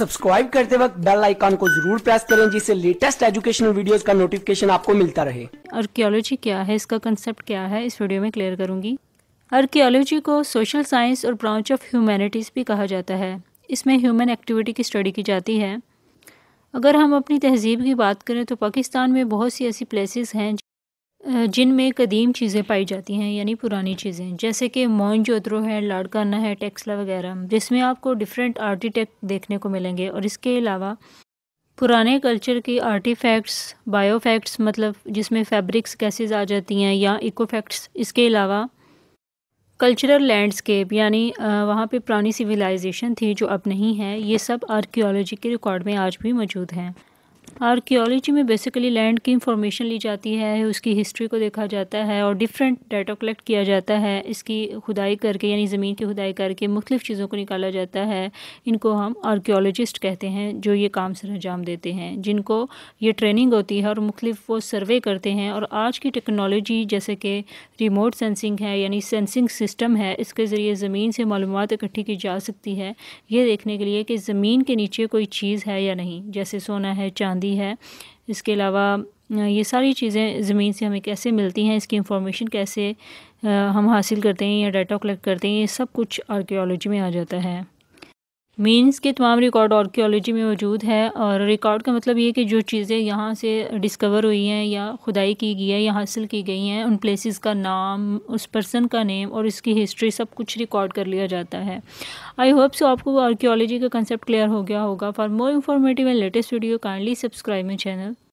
subscribe करते वक्त bell icon को जरूर प्रेस करें जिससे लेटेस्ट एजुकेशनल वीडियोस का नोटिफिकेशन आपको मिलता रहे आर्कियोलॉजी क्या है इसका कंसेप्ट क्या है इस वीडियो में क्लियर करूंगी आर्कियोलॉजी को सोशल साइंस और ब्रांच ऑफ ह्यूमैनिटीज़ भी कहा जाता है इसमें ह्यूमन एक्टिविटी की स्टडी की जाती है अगर हम अपनी तहजीब की बात करें तो पाकिस्तान में बहुत सी ऐसी प्लेसेस हैं जिन में कदीम चीज़ें पाई जाती हैं यानी पुरानी चीज़ें जैसे कि मोइन जोद्रो है लाड़काना है टेक्सला वगैरह जिसमें आपको डिफरेंट आर्टिटेक्ट देखने को मिलेंगे और इसके अलावा पुराने कल्चर की आर्टिफैक्ट्स बायोफैक्ट्स मतलब जिसमें फैब्रिक्स गैसेस आ जाती हैं या इकोफैक्ट्स इसके अलावा कल्चरल लैंडस्केप यानी वहाँ पर पुरानी सिविलाइजेशन थी जो अब नहीं है ये सब आर्कियोलॉजी के रिकॉर्ड में आज भी मौजूद हैं आर्कियोलॉजी में बेसिकली लैंड की इंफॉर्मेशन ली जाती है उसकी हिस्ट्री को देखा जाता है और डिफरेंट डाटा कलेक्ट किया जाता है इसकी खुदाई करके यानी ज़मीन की खुदाई करके मुख्तफ चीज़ों को निकाला जाता है इनको हम आर्कियोलॉजिस्ट कहते हैं जो ये काम सर अंजाम देते हैं जिनको ये ट्रेनिंग होती है और मुख्तफ वो सर्वे करते हैं और आज की टेक्नोलॉजी जैसे कि रिमोट सेंसिंग है यानी सेंसिंग सिस्टम है इसके ज़रिए ज़मीन से मालूम इकट्ठी की जा सकती है ये देखने के लिए कि ज़मीन के नीचे कोई चीज़ है या नहीं जैसे सोना है चांदी सकती है इसके अलावा ये सारी चीज़ें ज़मीन से हमें कैसे मिलती हैं इसकी इंफॉर्मेशन कैसे हम हासिल करते हैं या डाटा कलेक्ट करते हैं ये सब कुछ आर्कियोलॉजी में आ जाता है मीन्स के तमाम रिकॉर्ड आर्कियोलॉजी में मौजूद है और रिकॉर्ड का मतलब ये कि जो चीज़ें यहाँ से डिस्कवर हुई हैं या खुदाई की गई है या हासिल की गई हैं उन प्लेसेस का नाम उस पर्सन का नेम और इसकी हिस्ट्री सब कुछ रिकॉर्ड कर लिया जाता है आई होप सो आपको आर्कियोलॉजी का कंसेप्ट क्लियर हो गया होगा for more informative and latest video kindly subscribe my channel